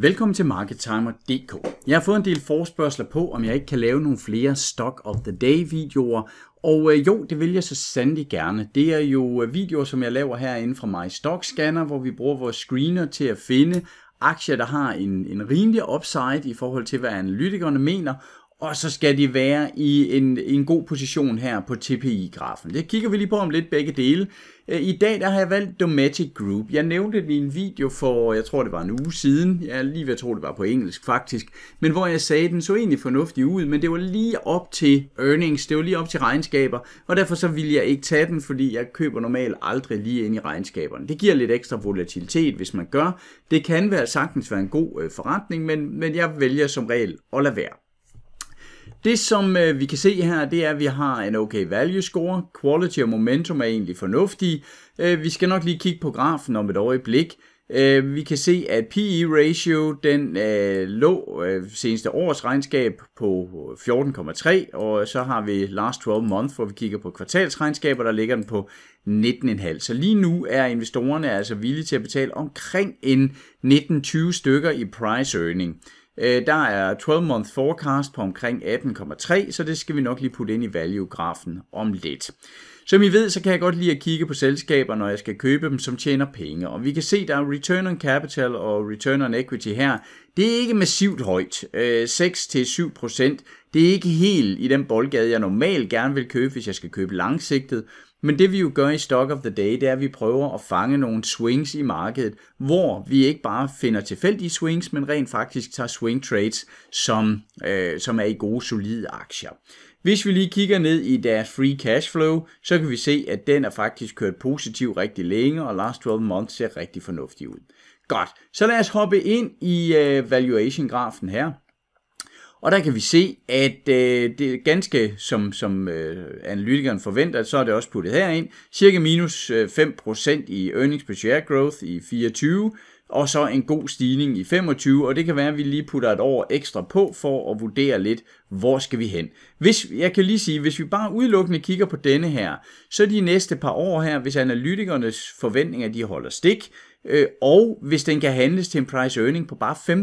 Velkommen til MarketTimer.dk. Jeg har fået en del forspørgseler på, om jeg ikke kan lave nogle flere Stock of the Day videoer, og øh, jo, det vil jeg så sandelig gerne. Det er jo øh, videoer, som jeg laver herinde fra My Stock Scanner, hvor vi bruger vores screener til at finde aktier, der har en, en rimelig upside i forhold til, hvad analytikerne mener, og så skal de være i en, en god position her på TPI-grafen. Det kigger vi lige på om lidt begge dele. Øh, I dag der har jeg valgt Domatic Group. Jeg nævnte det i en video for, jeg tror det var en uge siden. Jeg er lige ved at tro det var på engelsk faktisk. Men hvor jeg sagde, at den så egentlig fornuftig ud, men det var lige op til earnings, det var lige op til regnskaber. Og derfor så ville jeg ikke tage den, fordi jeg køber normalt aldrig lige ind i regnskaberne. Det giver lidt ekstra volatilitet, hvis man gør. Det kan være sagtens være en god øh, forretning, men, men jeg vælger som regel at lade være. Det, som øh, vi kan se her, det er, at vi har en okay value score. Quality og momentum er egentlig fornuftige. Øh, vi skal nok lige kigge på grafen om et øjeblik. Øh, vi kan se, at PE-ratio den øh, lå øh, seneste års regnskab på 14,3, og så har vi last 12 month, hvor vi kigger på kvartalsregnskaber, der ligger den på 19,5. Så lige nu er investorerne altså villige til at betale omkring en 19-20 stykker i price earning. Øh, der er 12-month forecast på omkring 18,3, så det skal vi nok lige putte ind i value-grafen om lidt. Som I ved, så kan jeg godt lide at kigge på selskaber, når jeg skal købe dem, som tjener penge. Og vi kan se, der er return on capital og return on equity her. Det er ikke massivt højt. 6-7%. Øh, det er ikke helt i den boldgade, jeg normalt gerne vil købe, hvis jeg skal købe langsigtet. Men det vi jo gør i Stock of the Day, det er, at vi prøver at fange nogle swings i markedet, hvor vi ikke bare finder tilfældige swings, men rent faktisk tager swing trades, som, øh, som er i gode, solide aktier. Hvis vi lige kigger ned i deres free cash flow, så kan vi se, at den er faktisk kørt positivt rigtig længe, og last 12 months ser rigtig fornuftig ud. Godt, så lad os hoppe ind i øh, valuation-grafen her. Og der kan vi se, at øh, det er ganske som, som øh, analytikeren forventer, så er det også puttet herind, cirka minus 5% øh, i earnings per share growth i 24, og så en god stigning i 25, og det kan være, at vi lige putter et år ekstra på for at vurdere lidt, hvor skal vi hen. Hvis, jeg kan lige sige, hvis vi bare udelukkende kigger på denne her, så de næste par år her, hvis analytikernes forventninger de holder stik, Øh, og hvis den kan handles til en price earning på bare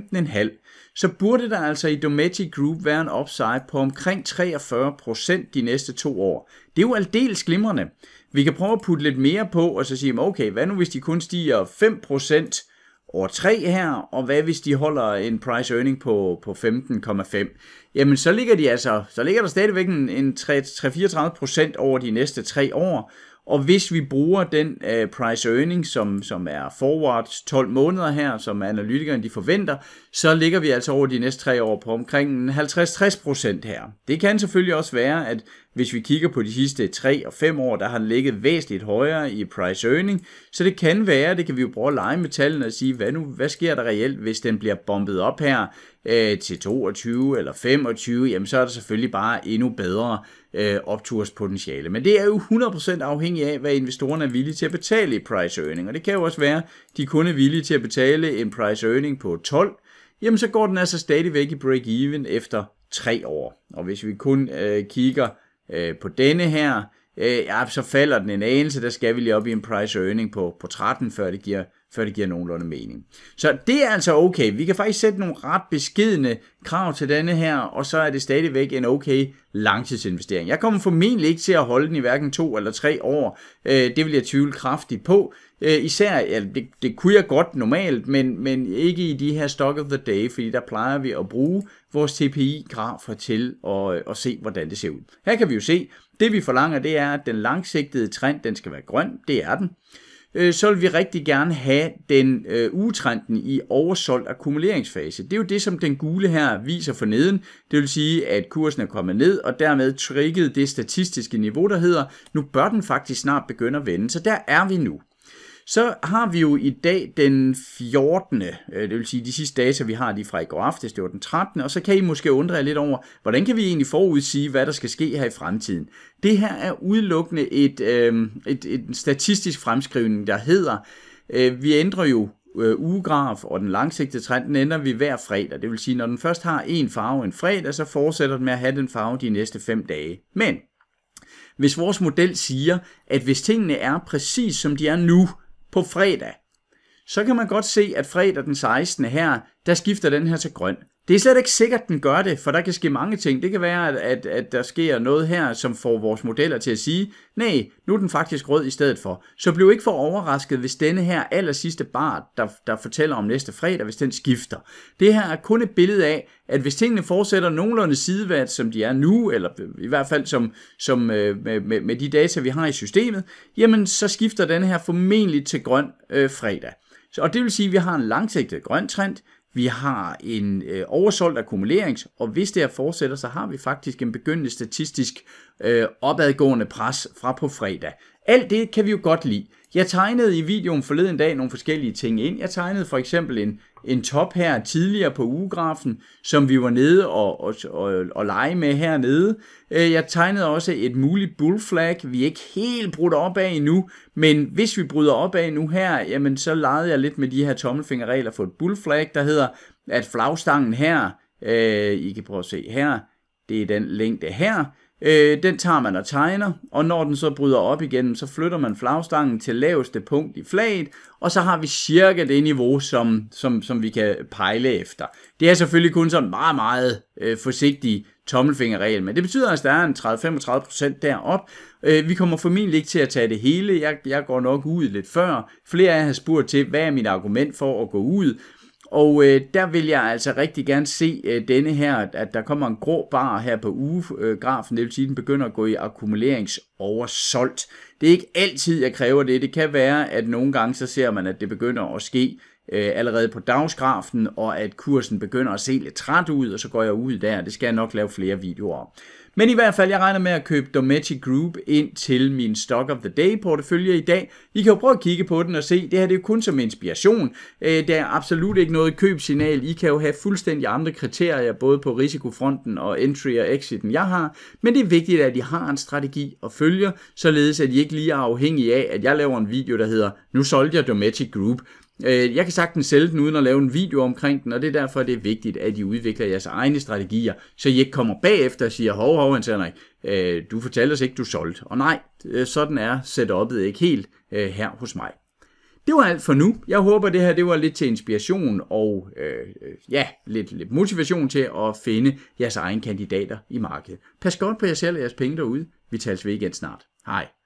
15,5, så burde der altså i Dometic Group være en upside på omkring 43% de næste to år. Det er jo aldeles glimrende. Vi kan prøve at putte lidt mere på, og så sige, okay, hvad nu hvis de kun stiger 5%, over 3 her, og hvad hvis de holder en price earning på, på 15,5? Jamen så ligger, de altså, så ligger der stadigvæk en, en 3-34% over de næste 3 år, og hvis vi bruger den uh, price earning, som, som er forward 12 måneder her, som analytikerne de forventer, så ligger vi altså over de næste tre år på omkring 50-60% her. Det kan selvfølgelig også være, at hvis vi kigger på de sidste 3 og 5 år, der har den ligget væsentligt højere i price earning, så det kan være, det kan vi jo prøve at lege med tallene og sige, hvad, nu, hvad sker der reelt, hvis den bliver bombet op her øh, til 22 eller 25, jamen så er der selvfølgelig bare endnu bedre øh, opturspotentiale. Men det er jo 100% afhængig af, hvad investorerne er villige til at betale i price earning, og det kan jo også være, de kun er villige til at betale en price earning på 12, jamen så går den altså stadigvæk i break-even efter 3 år. Og hvis vi kun øh, kigger øh, på denne her. Øh, ja, så falder den en anelse, der skal vi lige op i en price earning på, på 13, før det giver før det giver nogenlunde mening. Så det er altså okay. Vi kan faktisk sætte nogle ret beskidende krav til denne her, og så er det stadigvæk en okay langtidsinvestering. Jeg kommer formentlig ikke til at holde den i hverken to eller tre år. Øh, det vil jeg tvivle kraftigt på. Øh, især, ja, det, det kunne jeg godt normalt, men, men ikke i de her stock of the day, fordi der plejer vi at bruge vores TPI-grafer til at, øh, at se, hvordan det ser ud. Her kan vi jo se, det vi forlanger, det er, at den langsigtede trend, den skal være grøn. Det er den øh, så vil vi rigtig gerne have den øh, ugetrenden i oversolgt akkumuleringsfase. Det er jo det, som den gule her viser for neden. Det vil sige, at kursen er kommet ned, og dermed trigget det statistiske niveau, der hedder, nu bør den faktisk snart begynde at vende. Så der er vi nu. Så har vi jo i dag den 14. Øh, det vil sige, de sidste data, vi har, de fra i går aftes, det var den 13. Og så kan I måske undre jer lidt over, hvordan kan vi egentlig forudsige, hvad der skal ske her i fremtiden? Det her er udelukkende et, øhm, et, et statistisk fremskrivning, der hedder, øh, vi ændrer jo øh, ugegraf og den langsigtede trend, den ændrer vi hver fredag. Det vil sige, når den først har en farve en fredag, så fortsætter den med at have den farve de næste fem dage. Men hvis vores model siger, at hvis tingene er præcis som de er nu, på fredag, så kan man godt se, at fredag den 16. her, der skifter den her til grøn. Det er slet ikke sikkert, den gør det, for der kan ske mange ting. Det kan være, at, at, at der sker noget her, som får vores modeller til at sige, nej, nu er den faktisk rød i stedet for. Så bliv ikke for overrasket, hvis denne her aller sidste bar, der, der fortæller om næste fredag, hvis den skifter. Det her er kun et billede af, at hvis tingene fortsætter nogenlunde sidevært, som de er nu, eller i hvert fald som, som øh, med, med, med de data, vi har i systemet, jamen så skifter den her formentlig til grøn øh, fredag. Og det vil sige, at vi har en langsigtet grøn trend, vi har en øh, oversolgt akkumulerings, og hvis det her fortsætter, så har vi faktisk en begyndende statistisk øh, opadgående pres fra på fredag. Alt det kan vi jo godt lide. Jeg tegnede i videoen forleden dag nogle forskellige ting ind. Jeg tegnede for eksempel en, en top her tidligere på ugegrafen, som vi var nede og, og, og, og lege med hernede. Øh, jeg tegnede også et muligt bull flag. Vi er ikke helt brudt op af endnu, men hvis vi bryder op af nu her, jamen så legede jeg lidt med de her tommelfingerregler for et bull flag, der hedder, at flagstangen her, øh, I kan prøve at se her, det er den længde her, Øh, den tager man og tegner, og når den så bryder op igen, så flytter man flagstangen til laveste punkt i flaget, og så har vi cirka det niveau, som, som, som vi kan pejle efter. Det er selvfølgelig kun sådan meget, meget øh, forsigtig tommelfingerregel, men det betyder, at der er en 30-35% derop. Øh, vi kommer formentlig ikke til at tage det hele, jeg, jeg går nok ud lidt før. Flere af jer har spurgt til, hvad er mit argument for at gå ud? Og øh, der vil jeg altså rigtig gerne se øh, denne her, at der kommer en grå bar her på ugegrafen, øh, det vil sige, at den begynder at gå i akkumuleringsoversolgt. Det er ikke altid, jeg kræver det. Det kan være, at nogle gange så ser man, at det begynder at ske øh, allerede på dagsgrafen, og at kursen begynder at se lidt træt ud, og så går jeg ud der. Det skal jeg nok lave flere videoer om. Men i hvert fald, jeg regner med at købe Dometic Group ind til min Stock of the Day portefølje i dag. I kan jo prøve at kigge på den og se, det her det er jo kun som inspiration. Det øh, der er absolut ikke noget købsignal. I kan jo have fuldstændig andre kriterier, både på risikofronten og entry og exit, end jeg har. Men det er vigtigt, at I har en strategi og følger, således at I ikke lige er afhængige af, at jeg laver en video, der hedder, nu solgte jeg Dometic Group. Øh, jeg kan sagtens sælge den uden at lave en video omkring den, og det er derfor, det er vigtigt, at I udvikler jeres egne strategier, så I ikke kommer bagefter og siger, hov, hov, Hans Henrik, øh, du fortalte os ikke, du solgte. Og nej, øh, sådan er setup'et ikke helt her hos mig. Det var alt for nu. Jeg håber, det her det var lidt til inspiration og øh, ja, lidt, lidt motivation til at finde jeres egne kandidater i markedet. Pas godt på jer selv og jeres penge derude. Vi tales ved igen snart. Hej.